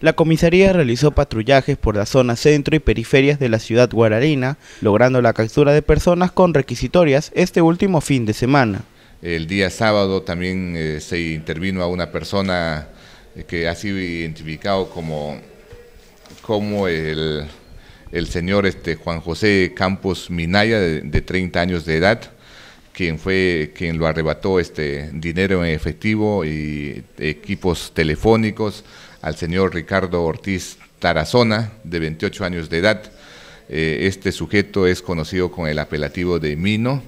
la comisaría realizó patrullajes por la zona centro y periferias de la ciudad guararina, logrando la captura de personas con requisitorias este último fin de semana. El día sábado también eh, se intervino a una persona eh, que ha sido identificado como, como el, señor este, Juan José Campos Minaya, de, de 30 años de edad quien fue quien lo arrebató este dinero en efectivo y equipos telefónicos al señor Ricardo Ortiz Tarazona, de 28 años de edad. Eh, este sujeto es conocido con el apelativo de Mino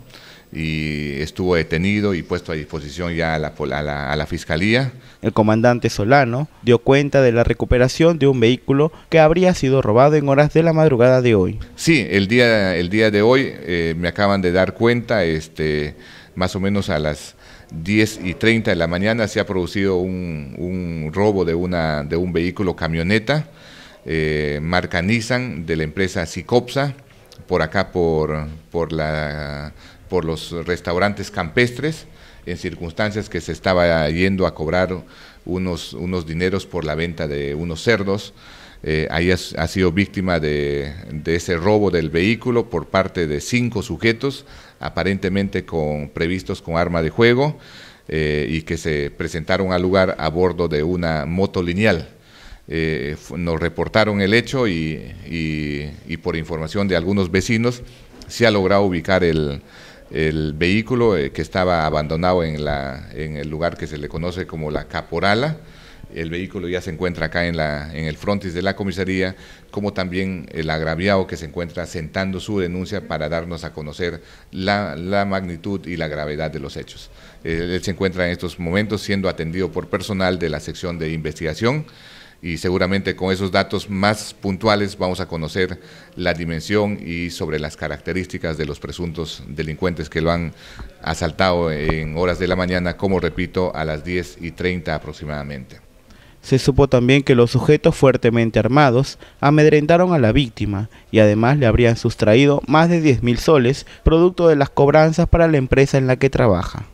y estuvo detenido y puesto a disposición ya a la, a la, fiscalía. El comandante Solano dio cuenta de la recuperación de un vehículo que habría sido robado en horas de la madrugada de hoy. Sí, el día, el día de hoy eh, me acaban de dar cuenta, este, más o menos a las 10 y 30 de la mañana se ha producido un, robo de, una, de un vehículo camioneta, eh, marca Nissan, de la empresa Cicopsa, por acá por, por la por los restaurantes campestres en circunstancias que se estaba yendo a cobrar unos, unos dineros por la venta de unos cerdos. Eh, ahí ha sido víctima de, ese robo del vehículo por parte de cinco sujetos, aparentemente con, previstos con arma de juego, eh, y que se presentaron al lugar a bordo de una moto lineal. Eh, nos reportaron el hecho y por información de algunos vecinos se ha logrado ubicar el, el vehículo eh, que estaba abandonado en, la, en el lugar que se le conoce como la Caporala. El vehículo ya se encuentra acá en, la, en el frontis de la comisaría, como también el agraviado que se encuentra sentando su denuncia para darnos a conocer la, la magnitud y la gravedad de los hechos. Eh, él se encuentra en estos momentos siendo atendido por personal de la sección de investigación y seguramente con esos datos más puntuales vamos a conocer la dimensión y sobre las características de los presuntos delincuentes que lo han asaltado en horas de la mañana, como repito, a las 10 y 30 aproximadamente. Se supo también que los sujetos fuertemente armados amedrentaron a la víctima y además le habrían sustraído más de 10 mil soles, producto de las cobranzas para la empresa en la que trabaja.